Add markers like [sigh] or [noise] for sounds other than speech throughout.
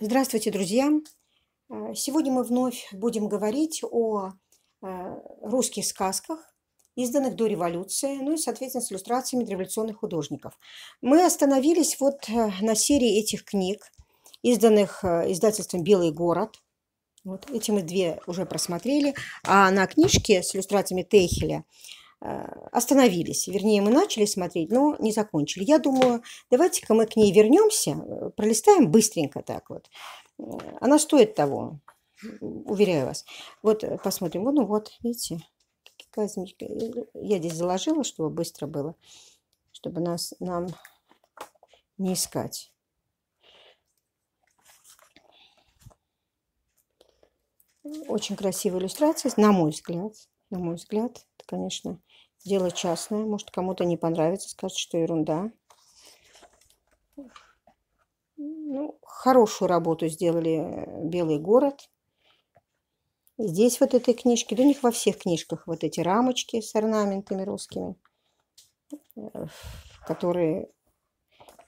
Здравствуйте, друзья! Э, сегодня мы вновь будем говорить о э, русских сказках, изданных до революции, ну и, соответственно, с иллюстрациями революционных художников. Мы остановились вот э, на серии этих книг, изданных издательством «Белый город». Вот эти мы две уже просмотрели. А на книжке с иллюстрациями Тейхеля – а, остановились. Вернее, мы начали смотреть, но не закончили. Я думаю, давайте-ка мы к ней вернемся, э, пролистаем быстренько так вот. Э, она стоит того, уверяю вас. Вот э, посмотрим. ну вот, видите, какая замечательная. Я здесь заложила, чтобы быстро было, чтобы нас нам не искать. Очень красивая иллюстрация, на мой взгляд. На мой взгляд, это, конечно, Дело частное. Может, кому-то не понравится, скажет, что ерунда. Ну, хорошую работу сделали э, «Белый город». Здесь вот этой книжки, да у них во всех книжках вот эти рамочки с орнаментами русскими, э, которые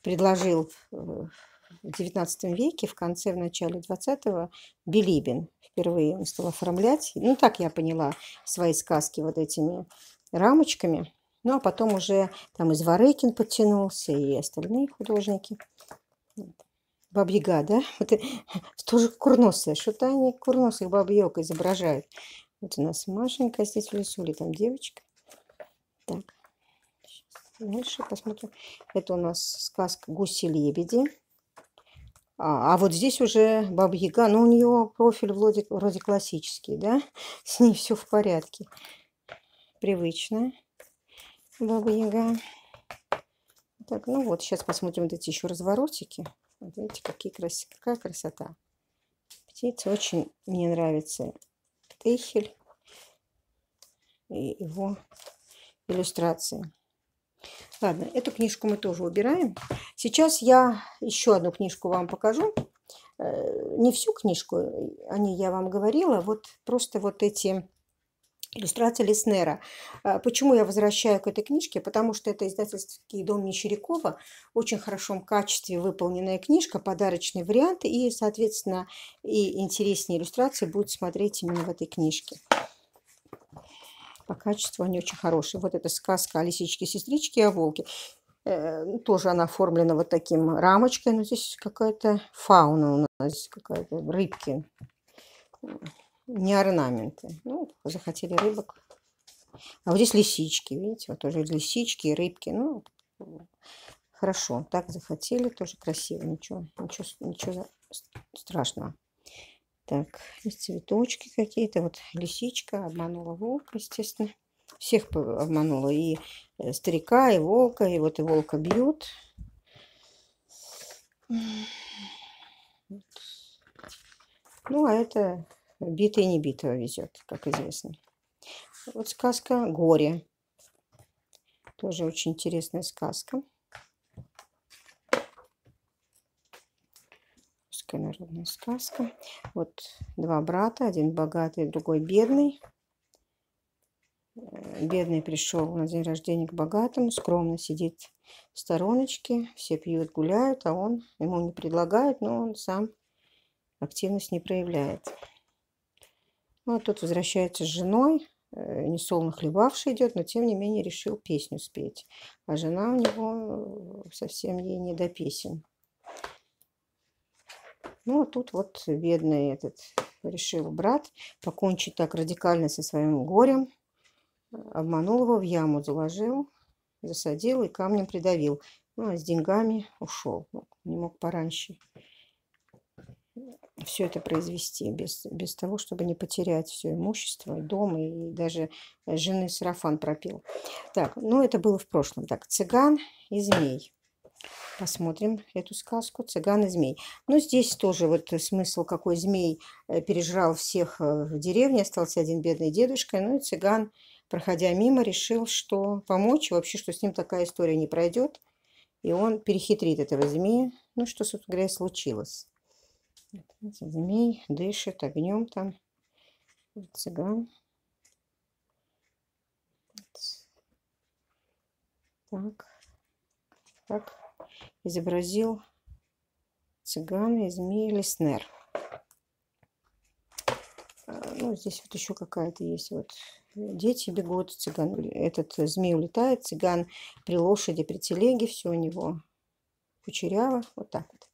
предложил э, в XIX веке, в конце, в начале XX Билибин. Впервые он стал оформлять, ну так я поняла, свои сказки вот этими рамочками. Ну, а потом уже там из Зворыкин подтянулся, и остальные художники. Бабьяга, да? [laughs] Вот, [laughs] тоже курносая. Что-то они курносых бабьек изображают. Вот у нас Машенька здесь в лесу, или там девочка. Так. Дальше посмотрим. Это у нас сказка «Гуси-лебеди». А, а вот здесь уже Баба Яга, но ну, у нее профиль вроде, вроде классический, да? [laughs] С ней все в порядке привычно. Баба-яга. Так, ну вот, сейчас посмотрим вот эти еще разворотики. Вот видите, какие крас... какая красота. Птица очень мне нравится. Тыхель и его иллюстрации. Ладно, эту книжку мы тоже убираем. Сейчас я еще одну книжку вам покажу. Э, не всю книжку, э, о ней я вам говорила. Вот просто вот эти иллюстрации Леснера. А, почему я возвращаю к этой книжке? Потому что это издательский «Дом Мещерякова». Очень хорошем качестве выполненная книжка, подарочный вариант. И, соответственно, и интереснее иллюстрации будут смотреть именно в этой книжке. По качеству они очень хорошие. Вот эта сказка о лисичке-сестричке и о волке. Э, тоже она оформлена вот таким рамочкой. Но ну, здесь какая-то фауна у нас, какая-то рыбки не орнаменты. Ну, захотели рыбок. А вот здесь лисички, видите, вот тоже лисички и рыбки. Ну, хорошо, так захотели, тоже красиво, ничего, ничего, ничего страшного. Так, есть цветочки какие-то, вот лисичка обманула волка, естественно. Всех обманула, и э, старика, и волка, и вот и волка бьют. Ну, а это Битый не битого везет, как известно. Вот сказка «Горе». Тоже очень интересная сказка. Русская народная сказка. Вот два брата, один богатый, другой бедный. Э, бедный пришел на день рождения к богатому, скромно сидит в стороночке, все пьют, гуляют, а он ему не предлагает, но он сам активность не проявляет. Ну, а тут возвращается с женой, э, несолно хлебавший идет, но тем не менее решил песню спеть. А жена у него э, совсем ей не до песен. Ну, а тут вот бедный этот решил брат покончить так радикально со своим горем. Э, обманул его, в яму заложил, засадил и камнем придавил. Ну, а с деньгами ушел. Ну, не мог пораньше все это произвести без, без того, чтобы не потерять все имущество, и дом, и даже э, жены сарафан пропил. Так, ну это было в прошлом. Так, цыган и змей. Посмотрим эту сказку «Цыган и змей». Ну, здесь тоже вот смысл, какой змей э, пережрал всех э, в деревне, остался один бедный дедушка, ну и цыган, проходя мимо, решил, что помочь, вообще, что с ним такая история не пройдет, и он перехитрит этого змея. Ну, что, собственно говоря, и случилось. Змей дышит огнем там. Цыган. Так. так изобразил цыган и змей Леснер. А, ну, здесь вот еще какая-то есть вот э, дети бегут, цыган, этот э, змей улетает, цыган при лошади, при телеге, все у него кучеряво, вот так вот.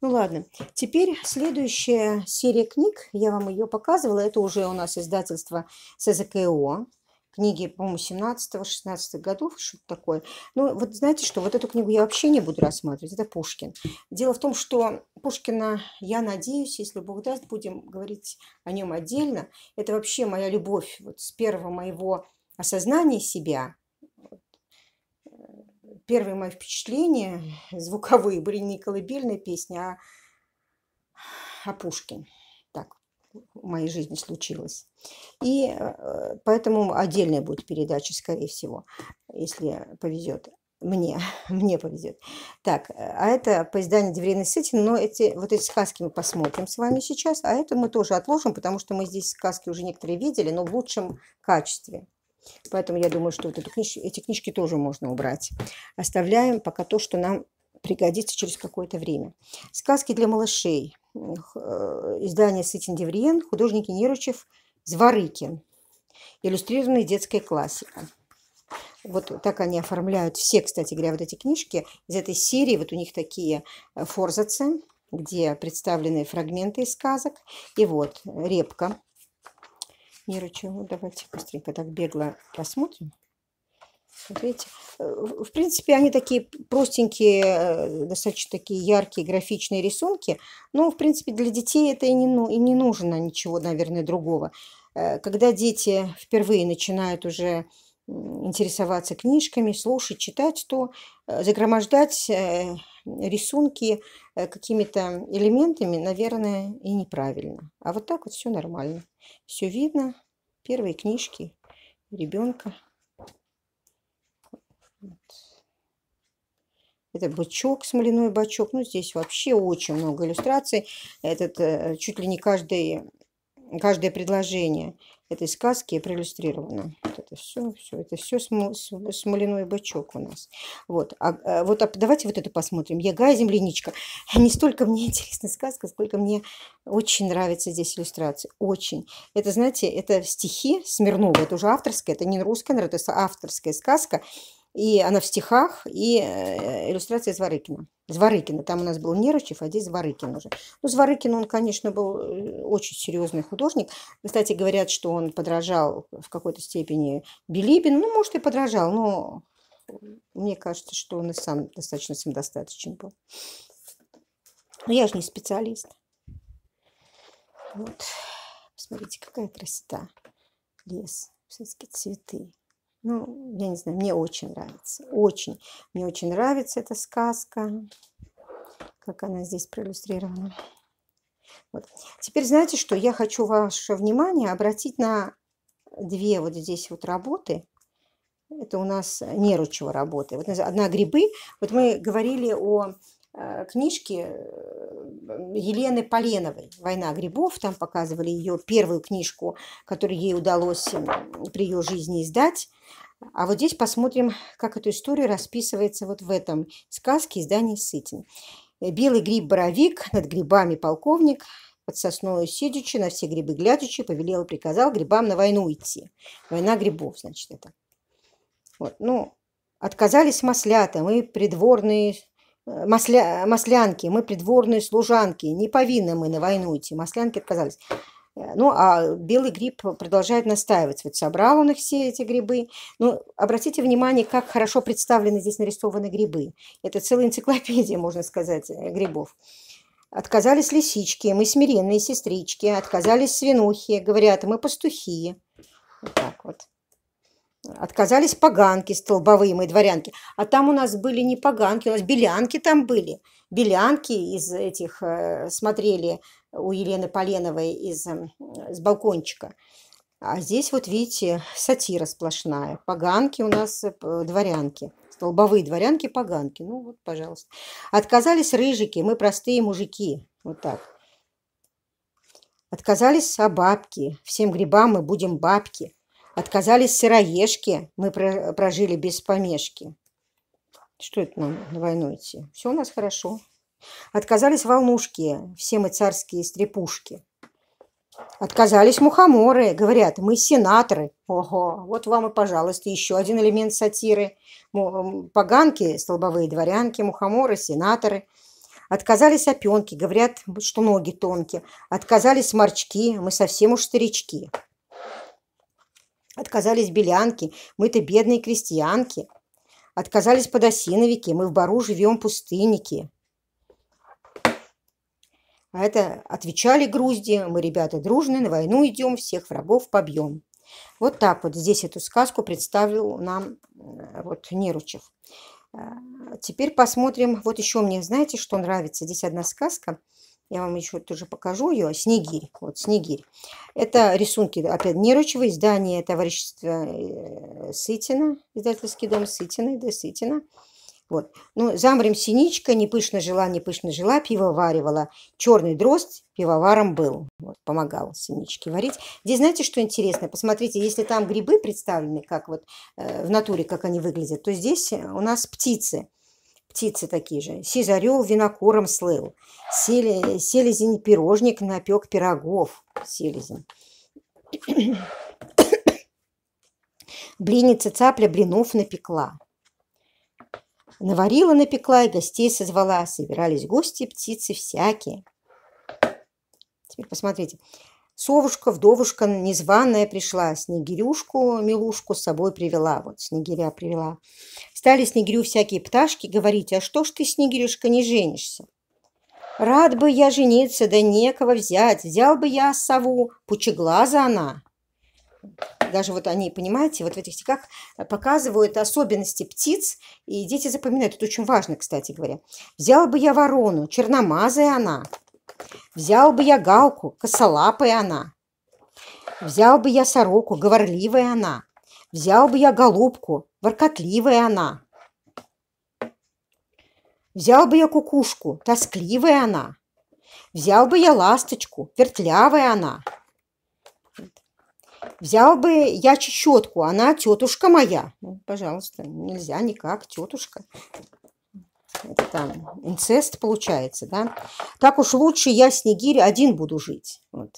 Ну ладно, теперь следующая серия книг, я вам ее показывала, это уже у нас издательство СЗКО, книги, по-моему, 17-16 годов, что-то такое. Ну, вот знаете что, вот эту книгу я вообще не буду рассматривать, это Пушкин. Дело в том, что Пушкина, я надеюсь, если Бог даст, будем говорить о нем отдельно. Это вообще моя любовь вот с первого моего осознания себя – первые мои впечатления звуковые были не колыбельная песня, а, а Пушкин. Так в моей жизни случилось. И э, поэтому отдельная будет передача, скорее всего, если повезет. Мне, [laughs] мне повезет. Так, э, а это по изданию Деврейной Сытин, но эти, вот эти сказки мы посмотрим с вами сейчас, а это мы тоже отложим, потому что мы здесь сказки уже некоторые видели, но в лучшем качестве. Поэтому я думаю, что вот эту книж... эти книжки тоже можно убрать. Оставляем пока то, что нам пригодится через какое-то время. Сказки для малышей. Э, издание Сытин Девриен, художник Неручев, Зворыкин. Иллюстрированная детская классика. Вот так они оформляют все, кстати говоря, вот эти книжки из этой серии. Вот у них такие э, форзацы, где представлены фрагменты из сказок. И вот репка чего, Давайте быстренько так бегло посмотрим. Смотрите, э, в принципе, они такие простенькие, э, достаточно такие яркие графичные рисунки. Но, в принципе, для детей это и не, ну, и не нужно ничего, наверное, другого. Э, когда дети впервые начинают уже интересоваться книжками, слушать, читать, то загромождать рисунки э, какими-то элементами, наверное, и неправильно. А вот так вот все нормально. Все видно. Первые книжки ребенка. Вот. Это бычок, смоляной бачок. Ну, здесь вообще очень много иллюстраций. Этот э, чуть ли не каждый каждое предложение этой сказки проиллюстрировано. Вот это все, все, это все смол, смоляной бачок у нас. Вот, а, а, вот а, давайте вот это посмотрим. Яга и земляничка. Не столько мне [laughs] интересна сказка, сколько мне очень нравятся здесь иллюстрации. Очень. Это, знаете, это стихи Смирнова, это уже авторская, это не русская, это авторская сказка. И она в стихах, и э, иллюстрация Зворыкина. Зворыкина. Там у нас был Нерочев, а здесь Зворыкин уже. Ну, Зворыкин, он, конечно, был э, очень серьезный художник. Кстати, говорят, что он подражал в какой-то степени Билибин. Ну, может, и подражал, но мне кажется, что он и сам достаточно самодостаточен был. Но я же не специалист. Вот. Посмотрите, какая красота. Лес, все таки цветы. Ну, я не знаю, мне очень нравится. Очень. Мне очень нравится эта сказка, как она здесь проиллюстрирована. Вот. Теперь знаете что? Я хочу ваше внимание обратить на две вот здесь вот работы. Это у нас Неручева работы. Вот одна грибы. Вот мы говорили о Э, книжки э, Елены Поленовой «Война грибов». Там показывали ее первую книжку, которую ей удалось при ее жизни издать. А вот здесь посмотрим, как эту историю расписывается вот в этом сказке издания «Сытин». «Белый гриб-боровик, над грибами полковник, под сосною сидячи, на все грибы глядячи, повелел и приказал грибам на войну идти». Война грибов, значит, это. Вот, ну, отказались маслята, мы придворные масля, маслянки, мы придворные служанки, не повинны мы на войну идти. Маслянки отказались. Э, ну, а белый гриб продолжает настаивать. Вот собрал он их все, эти грибы. Ну, обратите внимание, как хорошо представлены здесь нарисованы грибы. Это целая энциклопедия, можно сказать, э, грибов. Отказались лисички, мы смиренные сестрички. Отказались свинухи, говорят, мы пастухи. Вот так вот отказались поганки столбовые мы дворянки. А там у нас были не поганки, у нас белянки там были. Белянки из этих э, смотрели у Елены Поленовой из, из балкончика. А здесь вот видите, сатира сплошная. Поганки у нас э, дворянки. Столбовые дворянки, поганки. Ну вот, пожалуйста. Отказались рыжики, мы простые мужики. Вот так. Отказались о а бабке. Всем грибам мы будем бабки. Отказались сыроежки, мы прожили без помешки. Что это нам на войну идти? Все у нас хорошо. Отказались волнушки, все мы царские стрепушки. Отказались мухоморы, говорят, мы сенаторы. Ого, вот вам и, пожалуйста, еще один элемент сатиры. Поганки, столбовые дворянки, мухоморы, сенаторы. Отказались опенки, говорят, что ноги тонкие. Отказались морчки, мы совсем уж старички. Отказались белянки, мы-то бедные крестьянки. Отказались подосиновики, мы в бару живем пустынники. А это отвечали грузди, мы, ребята, дружные, на войну идем, всех врагов побьем. Вот так вот здесь эту сказку представил нам э, вот Неручев. Э, теперь посмотрим, вот еще мне, знаете, что нравится? Здесь одна сказка – я вам еще тоже покажу ее. Снегирь. Вот снегирь. Это рисунки, опять, Нерочева, издания товарищества э, Сытина, издательский дом Сытина, да, Сытина. Вот. Ну, замрем синичка, не пышно жила, не пышно жила, пиво варивала. Черный дрозд пивоваром был. Вот, помогал Синичке варить. Здесь знаете, что интересно? Посмотрите, если там грибы представлены, как вот э, в натуре, как они выглядят, то здесь у нас птицы птицы такие же. Сизарел винокуром слыл, сели, селезень пирожник напек пирогов, селезень. [coughs] Блиница цапля блинов напекла. Наварила, напекла и гостей созвала. Собирались гости, птицы всякие. Теперь посмотрите. Совушка, вдовушка незваная пришла, снегирюшку, милушку с собой привела, вот снегиря привела. Стали снегирю всякие пташки говорить, а что ж ты, снегирюшка, не женишься? Рад бы я жениться, да некого взять, взял бы я сову, пучеглаза она. Даже вот они, понимаете, вот в этих стихах показывают особенности птиц, и дети запоминают. Это очень важно, кстати говоря. Взял бы я ворону, черномазая она. Взял бы я галку, косолапая она. Взял бы я сороку, говорливая она. Взял бы я голубку, воркотливая она. Взял бы я кукушку, тоскливая она. Взял бы я ласточку, вертлявая она. Взял бы я чечетку, она тетушка моя. Ну, пожалуйста, нельзя никак, тетушка. Это там инцест получается, да? Так уж лучше я, Снегирь, один буду жить. Вот.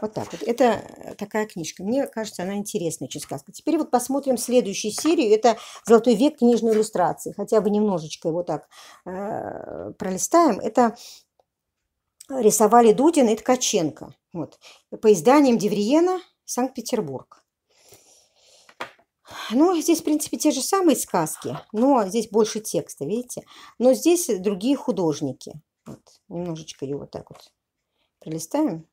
Вот так вот. Это такая книжка. Мне кажется, она интересная очень сказка. Теперь вот посмотрим следующую серию. Это «Золотой век книжной иллюстрации». Хотя бы немножечко его так э, пролистаем. Это рисовали Дудин и Ткаченко. Вот. По изданиям Девриена, Санкт-Петербург. Ну, здесь, в принципе, те же самые сказки, но здесь больше текста, видите? Но здесь другие художники. Вот, немножечко ее вот так вот пролистаем.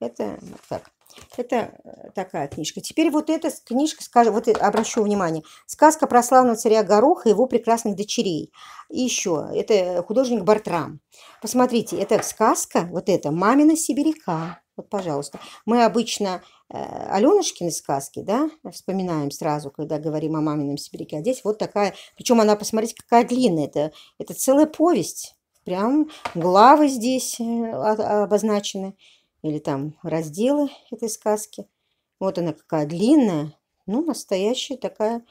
Это так. Это э, такая книжка. Теперь вот эта книжка, скажу, вот э, обращу внимание, сказка про славного царя Гороха и его прекрасных дочерей. И еще, это художник Бартрам. Посмотрите, это сказка, вот это, «Мамина сибиряка». Вот, пожалуйста. Мы обычно Э, Аленушкины сказки, да, вспоминаем сразу, когда говорим о мамином сибиряке. А здесь вот такая, причем она, посмотрите, какая длинная, это, это целая повесть. Прям главы здесь э, обозначены, или там разделы этой сказки. Вот она какая длинная, ну, настоящая такая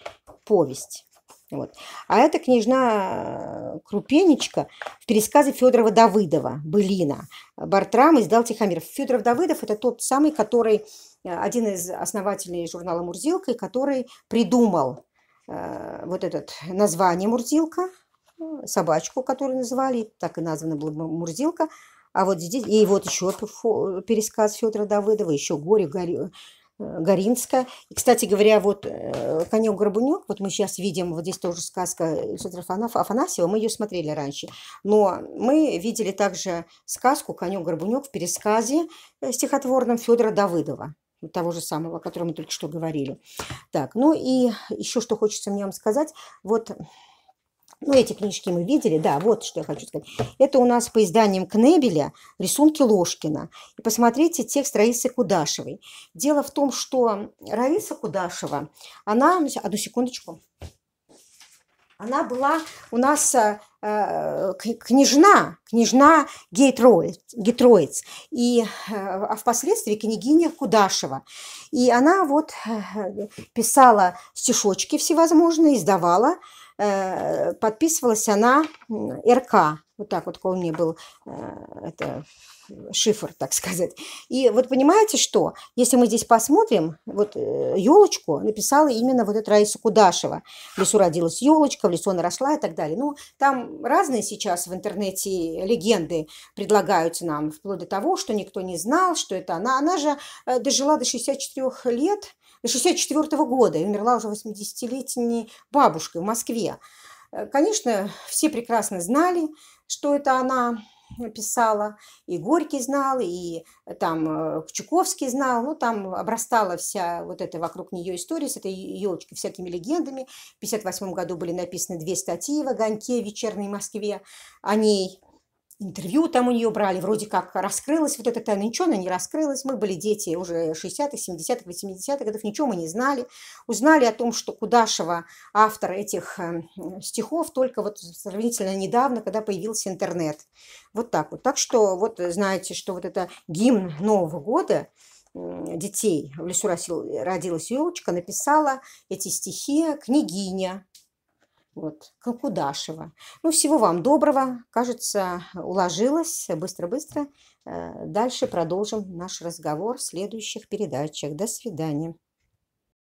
повесть. Вот. А эта княжна э, Крупенечка в пересказе Федорова Давыдова «Былина» Бартрам издал Тихомиров. Федоров Давыдов – это тот самый, который э, один из основателей журнала «Мурзилка», и который придумал э, вот это название «Мурзилка», э, собачку, которую назвали так и названа была «Мурзилка», а вот здесь, и вот еще пересказ Федора Давыдова, еще «Горе, горе Э, Горинска. И, кстати говоря, вот э, «Конек-горбунек», вот мы сейчас видим, вот здесь тоже сказка Александра э, Афанасьева, мы ее смотрели раньше, но мы видели также сказку «Конек-горбунек» в пересказе стихотворном Федора Давыдова того же самого, о котором мы только что говорили. Так, ну и еще что хочется мне вам сказать. Вот ну, эти книжки мы видели, да, вот что я хочу сказать. Это у нас по изданиям Кнебеля рисунки Ложкина. И посмотрите текст Раисы Кудашевой. Дело в том, что Раиса Кудашева, она, одну секундочку, она была у нас э, княжна, княжна Гейтроиц, Гейтроиц и, э, а впоследствии княгиня Кудашева. И она вот э, писала стишочки всевозможные, издавала, Э, подписывалась она РК. Вот так вот у меня был э, это, шифр, так сказать. И вот понимаете что? Если мы здесь посмотрим, вот елочку э, написала именно вот эта Раиса Кудашева. В лесу родилась елочка, в лесу она росла и так далее. Ну, там разные сейчас в интернете легенды предлагаются нам, вплоть до того, что никто не знал, что это она. Она же дожила до 64 лет, 64 -го года и умерла уже 80-летней бабушкой в Москве. Э, конечно, все прекрасно знали, что это она писала, и Горький знал, и э, там э, Чуковский знал, ну там обрастала вся вот эта вокруг нее история с этой елочкой всякими легендами. В 1958 году были написаны две статьи в «Огоньке» в «Вечерней Москве» о ней, интервью там у нее брали, вроде как раскрылась вот эта тайна, ничего она не раскрылась, мы были дети уже 60-х, 70-х, 80-х годов, ничего мы не знали. Узнали о том, что Кудашева автор этих э, стихов только вот сравнительно недавно, когда появился интернет. Вот так вот. Так что вот знаете, что вот это гимн Нового года, детей в лесу родилась елочка, написала эти стихи княгиня вот, Калкудашева. Ну, всего вам доброго. Кажется, уложилось быстро-быстро. Э, дальше продолжим наш разговор в следующих передачах. До свидания.